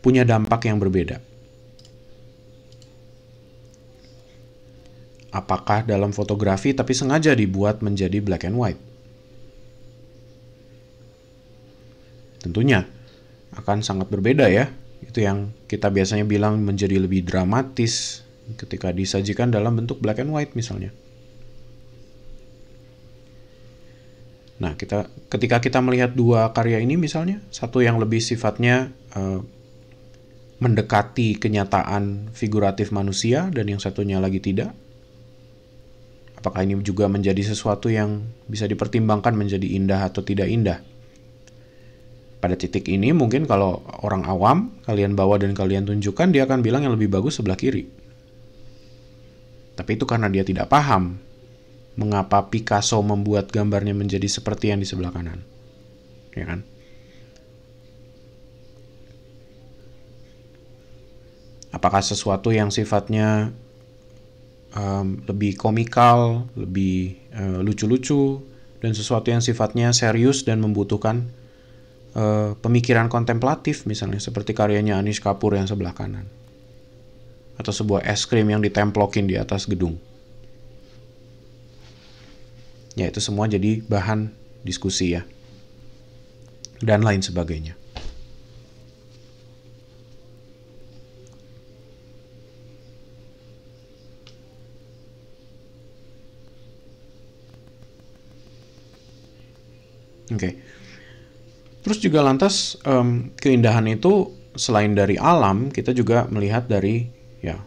punya dampak yang berbeda apakah dalam fotografi tapi sengaja dibuat menjadi black and white tentunya akan sangat berbeda ya itu yang kita biasanya bilang menjadi lebih dramatis ketika disajikan dalam bentuk black and white misalnya. Nah, kita ketika kita melihat dua karya ini misalnya, satu yang lebih sifatnya uh, mendekati kenyataan figuratif manusia dan yang satunya lagi tidak. Apakah ini juga menjadi sesuatu yang bisa dipertimbangkan menjadi indah atau tidak indah? pada titik ini mungkin kalau orang awam kalian bawa dan kalian tunjukkan dia akan bilang yang lebih bagus sebelah kiri. Tapi itu karena dia tidak paham mengapa Picasso membuat gambarnya menjadi seperti yang di sebelah kanan. Ya kan? Apakah sesuatu yang sifatnya um, lebih komikal, lebih uh, lucu-lucu, dan sesuatu yang sifatnya serius dan membutuhkan Eh, pemikiran kontemplatif misalnya seperti karyanya Anies Kapur yang sebelah kanan atau sebuah es krim yang ditemplokin di atas gedung. Ya itu semua jadi bahan diskusi ya. Dan lain sebagainya. Oke. Okay. Terus juga lantas um, keindahan itu selain dari alam kita juga melihat dari ya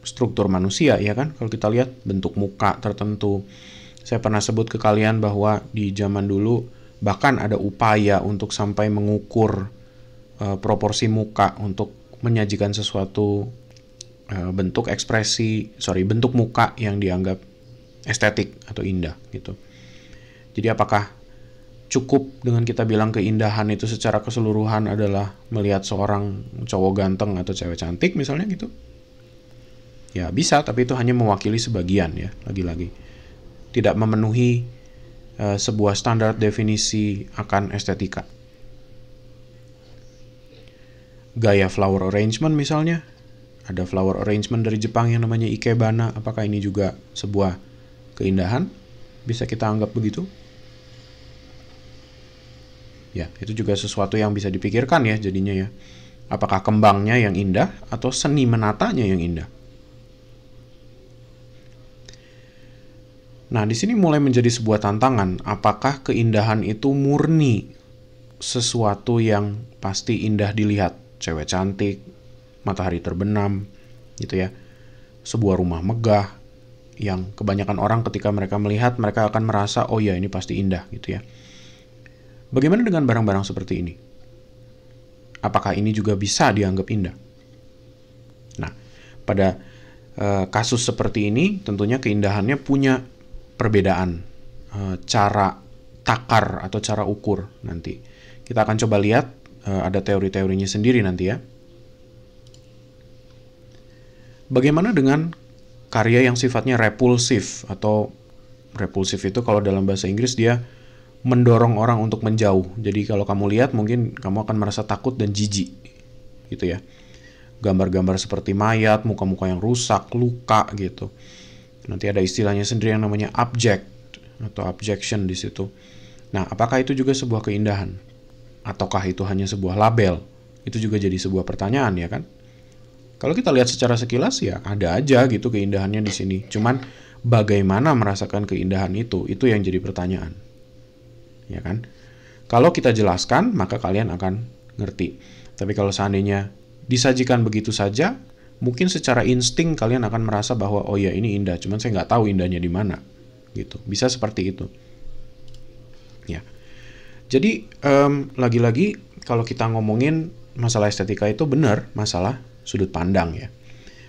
struktur manusia ya kan kalau kita lihat bentuk muka tertentu saya pernah sebut ke kalian bahwa di zaman dulu bahkan ada upaya untuk sampai mengukur uh, proporsi muka untuk menyajikan sesuatu e, bentuk ekspresi sorry bentuk muka yang dianggap estetik atau indah gitu jadi apakah cukup dengan kita bilang keindahan itu secara keseluruhan adalah melihat seorang cowok ganteng atau cewek cantik misalnya gitu ya bisa tapi itu hanya mewakili sebagian ya lagi-lagi tidak memenuhi uh, sebuah standar definisi akan estetika gaya flower arrangement misalnya ada flower arrangement dari Jepang yang namanya ikebana apakah ini juga sebuah keindahan bisa kita anggap begitu Ya, itu juga sesuatu yang bisa dipikirkan ya jadinya ya. Apakah kembangnya yang indah atau seni menatanya yang indah? Nah, di sini mulai menjadi sebuah tantangan, apakah keindahan itu murni sesuatu yang pasti indah dilihat, cewek cantik, matahari terbenam, gitu ya. Sebuah rumah megah yang kebanyakan orang ketika mereka melihat mereka akan merasa oh ya ini pasti indah gitu ya Bagaimana dengan barang-barang seperti ini? Apakah ini juga bisa dianggap indah? Nah, pada e, kasus seperti ini, tentunya keindahannya punya perbedaan e, cara takar atau cara ukur nanti. Kita akan coba lihat e, ada teori-teorinya sendiri nanti ya. Bagaimana dengan karya yang sifatnya repulsif atau repulsif itu kalau dalam bahasa Inggris dia mendorong orang untuk menjauh. Jadi kalau kamu lihat mungkin kamu akan merasa takut dan jijik gitu ya. Gambar-gambar seperti mayat, muka-muka yang rusak, luka gitu. Nanti ada istilahnya sendiri yang namanya abject atau objection di situ. Nah, apakah itu juga sebuah keindahan? Ataukah itu hanya sebuah label? Itu juga jadi sebuah pertanyaan ya kan? Kalau kita lihat secara sekilas ya ada aja gitu keindahannya di sini. Cuman bagaimana merasakan keindahan itu? Itu yang jadi pertanyaan ya kan? Kalau kita jelaskan, maka kalian akan ngerti. Tapi kalau seandainya disajikan begitu saja, mungkin secara insting kalian akan merasa bahwa oh ya ini indah, cuman saya nggak tahu indahnya di mana, gitu. Bisa seperti itu. Ya. Jadi um, lagi-lagi kalau kita ngomongin masalah estetika itu benar masalah sudut pandang ya.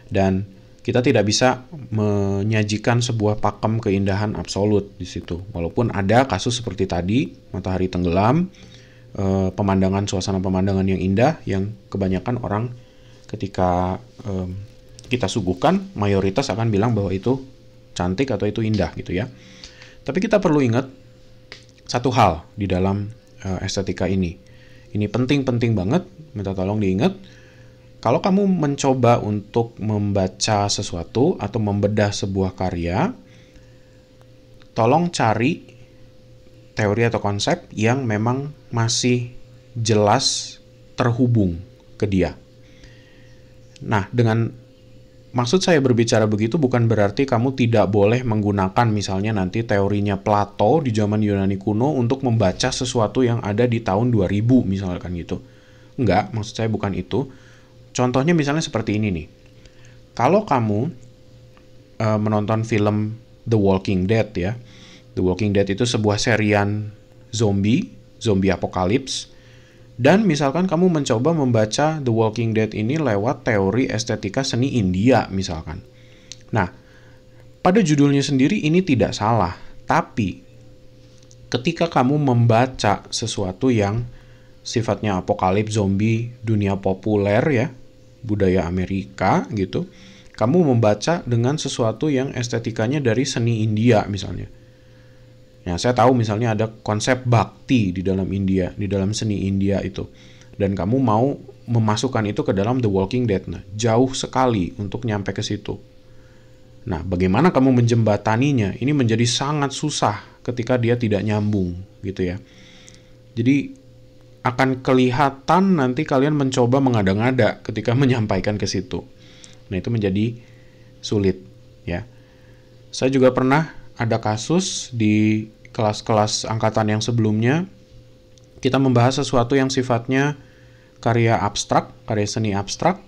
Dan kita tidak bisa menyajikan sebuah pakem keindahan absolut di situ. Walaupun ada kasus seperti tadi, matahari tenggelam, eh, pemandangan suasana pemandangan yang indah yang kebanyakan orang ketika kita suguhkan mayoritas akan bilang bahwa itu cantik atau itu indah gitu ya. Tapi kita perlu ingat satu hal di dalam eh, estetika ini. Ini penting-penting banget, minta tolong diingat kalau kamu mencoba untuk membaca sesuatu atau membedah sebuah karya, tolong cari teori atau konsep yang memang masih jelas terhubung ke dia. Nah, dengan maksud saya berbicara begitu bukan berarti kamu tidak boleh menggunakan misalnya nanti teorinya Plato di zaman Yunani kuno untuk membaca sesuatu yang ada di tahun 2000 misalkan gitu. Enggak, maksud saya bukan itu Contohnya misalnya seperti ini nih. Kalau kamu uh, menonton film The Walking Dead ya. The Walking Dead itu sebuah serian zombie, zombie apokalips. Dan misalkan kamu mencoba membaca The Walking Dead ini lewat teori estetika seni India misalkan. Nah, pada judulnya sendiri ini tidak salah, tapi ketika kamu membaca sesuatu yang sifatnya apokalip zombie dunia populer ya, budaya Amerika gitu, kamu membaca dengan sesuatu yang estetikanya dari seni India misalnya. Nah, saya tahu misalnya ada konsep bakti di dalam India, di dalam seni India itu. Dan kamu mau memasukkan itu ke dalam The Walking Dead. Nah, jauh sekali untuk nyampe ke situ. Nah, bagaimana kamu menjembataninya? Ini menjadi sangat susah ketika dia tidak nyambung gitu ya. Jadi akan kelihatan nanti kalian mencoba mengada-ngada ketika menyampaikan ke situ. Nah, itu menjadi sulit ya. Saya juga pernah ada kasus di kelas-kelas angkatan yang sebelumnya kita membahas sesuatu yang sifatnya karya abstrak, karya seni abstrak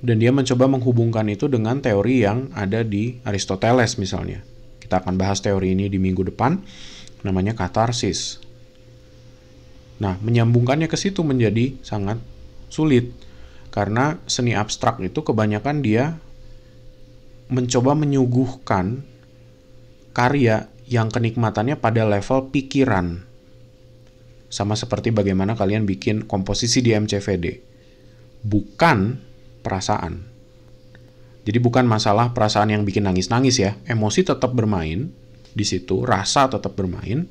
dan dia mencoba menghubungkan itu dengan teori yang ada di Aristoteles misalnya. Kita akan bahas teori ini di minggu depan namanya katarsis. Nah, menyambungkannya ke situ menjadi sangat sulit karena seni abstrak itu kebanyakan dia mencoba menyuguhkan karya yang kenikmatannya pada level pikiran. Sama seperti bagaimana kalian bikin komposisi di MCVD. Bukan perasaan. Jadi bukan masalah perasaan yang bikin nangis-nangis ya. Emosi tetap bermain di situ, rasa tetap bermain,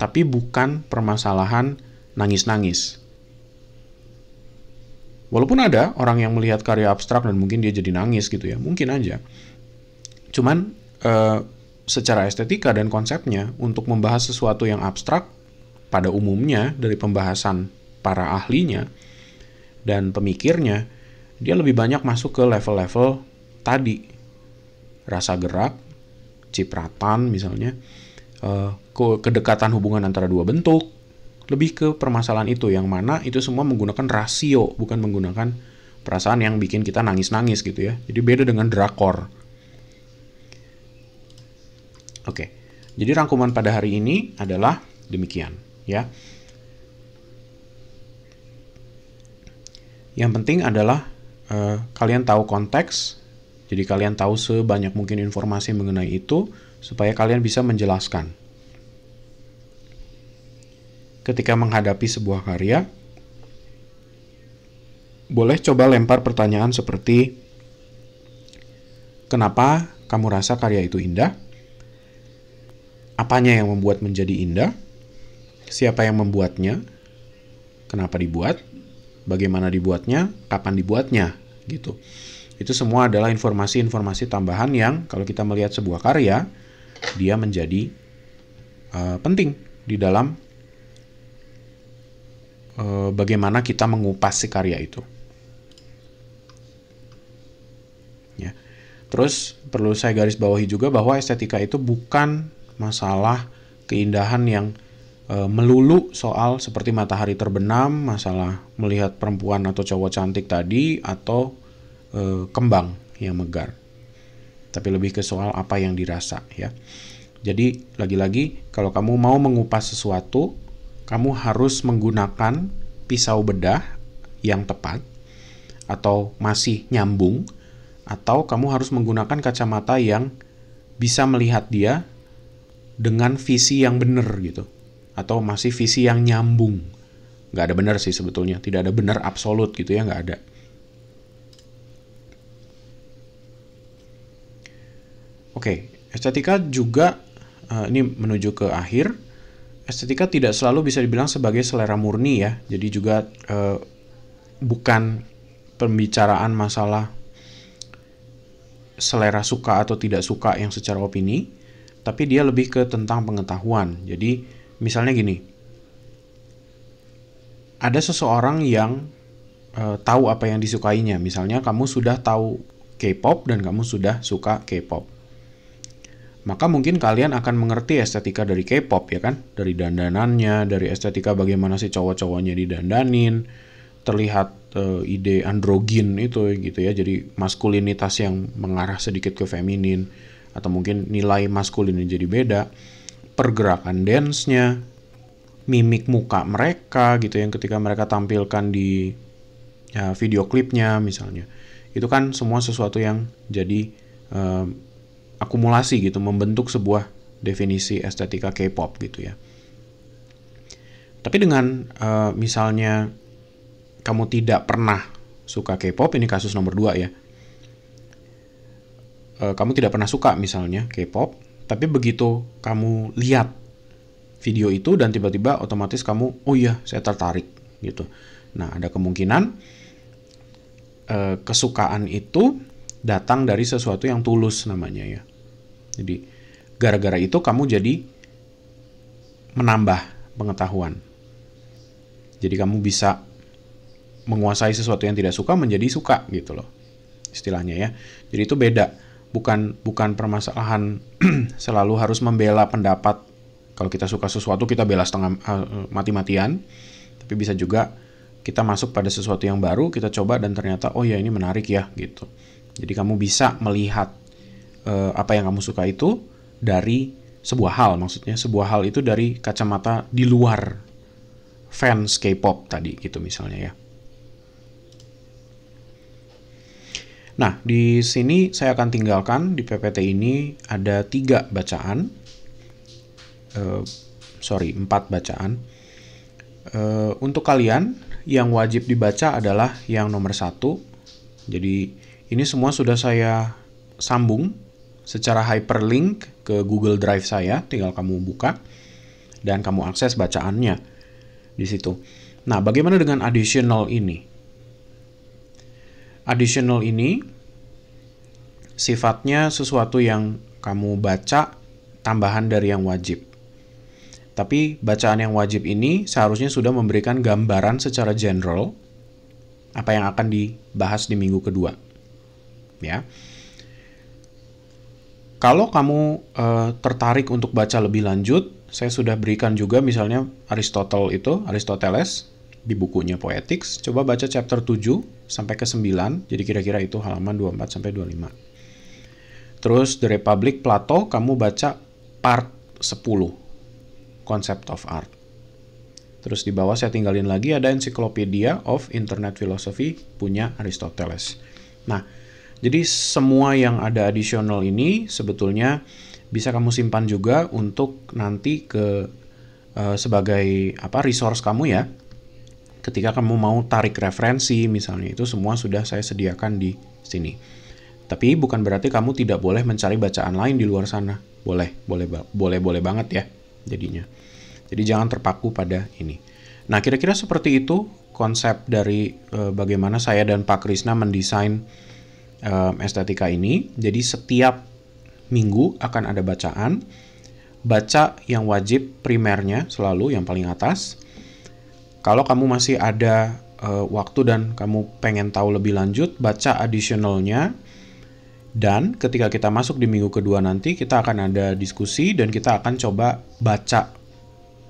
tapi bukan permasalahan nangis-nangis. Walaupun ada orang yang melihat karya abstrak dan mungkin dia jadi nangis gitu ya, mungkin aja. Cuman e, secara estetika dan konsepnya untuk membahas sesuatu yang abstrak pada umumnya dari pembahasan para ahlinya dan pemikirnya, dia lebih banyak masuk ke level-level tadi. Rasa gerak, cipratan misalnya, e, kedekatan hubungan antara dua bentuk, lebih ke permasalahan itu yang mana itu semua menggunakan rasio bukan menggunakan perasaan yang bikin kita nangis-nangis gitu ya. Jadi beda dengan drakor. Oke. Jadi rangkuman pada hari ini adalah demikian ya. Yang penting adalah eh, kalian tahu konteks. Jadi kalian tahu sebanyak mungkin informasi mengenai itu supaya kalian bisa menjelaskan ketika menghadapi sebuah karya, boleh coba lempar pertanyaan seperti, "Kenapa kamu rasa karya itu indah? Apanya yang membuat menjadi indah? Siapa yang membuatnya? Kenapa dibuat? Bagaimana dibuatnya? Kapan dibuatnya?" gitu. Itu semua adalah informasi-informasi tambahan yang kalau kita melihat sebuah karya, dia menjadi uh, penting di dalam Eh, bagaimana kita mengupas si karya itu. Ya. Terus perlu saya garis bawahi juga bahwa estetika itu bukan masalah keindahan yang eh, melulu soal seperti matahari terbenam, masalah melihat perempuan atau cowok cantik tadi atau e, kembang yang megar. Tapi lebih ke soal apa yang dirasa ya. Jadi lagi-lagi kalau kamu mau mengupas sesuatu kamu harus menggunakan pisau bedah yang tepat atau masih nyambung atau kamu harus menggunakan kacamata yang bisa melihat dia dengan visi yang benar gitu atau masih visi yang nyambung nggak ada benar sih sebetulnya tidak ada benar absolut gitu ya nggak ada oke estetika juga eh, ini menuju ke akhir estetika tidak selalu bisa dibilang sebagai selera murni ya. Jadi juga eh, bukan pembicaraan masalah selera suka atau tidak suka yang secara opini, tapi dia lebih ke tentang pengetahuan. Jadi misalnya gini, ada seseorang yang eh, tahu apa yang disukainya. Misalnya kamu sudah tahu K-pop dan kamu sudah suka K-pop maka mungkin kalian akan mengerti estetika dari K-pop ya kan, dari dandanannya, dari estetika bagaimana si cowok-cowoknya didandanin, terlihat uh, ide androgin itu gitu ya, jadi maskulinitas yang mengarah sedikit ke feminin atau mungkin nilai yang jadi beda, pergerakan dance-nya, mimik muka mereka gitu ya, yang ketika mereka tampilkan di ya, video klipnya misalnya, itu kan semua sesuatu yang jadi uh, akumulasi gitu membentuk sebuah definisi estetika K-pop gitu ya. Tapi dengan uh, misalnya kamu tidak pernah suka K-pop, ini kasus nomor dua ya. Uh, kamu tidak pernah suka misalnya K-pop, tapi begitu kamu lihat video itu dan tiba-tiba otomatis kamu, oh iya saya tertarik gitu. Nah ada kemungkinan uh, kesukaan itu datang dari sesuatu yang tulus namanya ya jadi gara-gara itu kamu jadi menambah pengetahuan. Jadi kamu bisa menguasai sesuatu yang tidak suka menjadi suka gitu loh. Istilahnya ya. Jadi itu beda. Bukan bukan permasalahan selalu harus membela pendapat. Kalau kita suka sesuatu kita bela setengah uh, mati-matian. Tapi bisa juga kita masuk pada sesuatu yang baru, kita coba dan ternyata oh ya ini menarik ya gitu. Jadi kamu bisa melihat uh, apa yang kamu suka itu dari sebuah hal maksudnya sebuah hal itu dari kacamata di luar fans K-pop tadi gitu misalnya ya. Nah, di sini saya akan tinggalkan di PPT ini ada tiga bacaan, uh, sorry, empat bacaan. Uh, untuk kalian, yang wajib dibaca adalah yang nomor satu. Jadi, ini semua sudah saya sambung secara hyperlink ke Google Drive saya, tinggal kamu buka dan kamu akses bacaannya di situ. Nah, bagaimana dengan additional ini? Additional ini sifatnya sesuatu yang kamu baca tambahan dari yang wajib. Tapi bacaan yang wajib ini seharusnya sudah memberikan gambaran secara general apa yang akan dibahas di minggu kedua. Ya. Kalau kamu uh, tertarik untuk baca lebih lanjut, saya sudah berikan juga misalnya Aristotle itu, Aristoteles, di bukunya Poetics. Coba baca chapter 7 sampai ke 9, jadi kira-kira itu halaman 24 sampai 25. Terus The Republic Plato, kamu baca part 10, Concept of Art. Terus di bawah saya tinggalin lagi ada Encyclopedia of Internet Philosophy punya Aristoteles. Nah, jadi semua yang ada additional ini sebetulnya bisa kamu simpan juga untuk nanti ke uh, sebagai apa resource kamu ya. Ketika kamu mau tarik referensi misalnya itu semua sudah saya sediakan di sini. Tapi bukan berarti kamu tidak boleh mencari bacaan lain di luar sana. Boleh, boleh boleh boleh banget ya jadinya. Jadi jangan terpaku pada ini. Nah, kira-kira seperti itu konsep dari uh, bagaimana saya dan Pak Krisna mendesain um, estetika ini. Jadi setiap minggu akan ada bacaan. Baca yang wajib primernya selalu yang paling atas. Kalau kamu masih ada uh, waktu dan kamu pengen tahu lebih lanjut, baca additionalnya. Dan ketika kita masuk di minggu kedua nanti, kita akan ada diskusi dan kita akan coba baca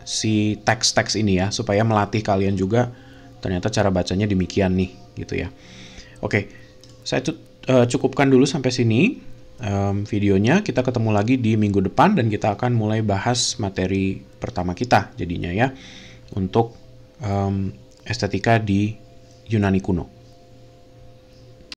si teks-teks ini ya, supaya melatih kalian juga ternyata cara bacanya demikian nih, gitu ya. Oke, saya Eh, cukupkan dulu sampai sini um, videonya. Kita ketemu lagi di minggu depan dan kita akan mulai bahas materi pertama kita jadinya ya untuk um, estetika di Yunani kuno.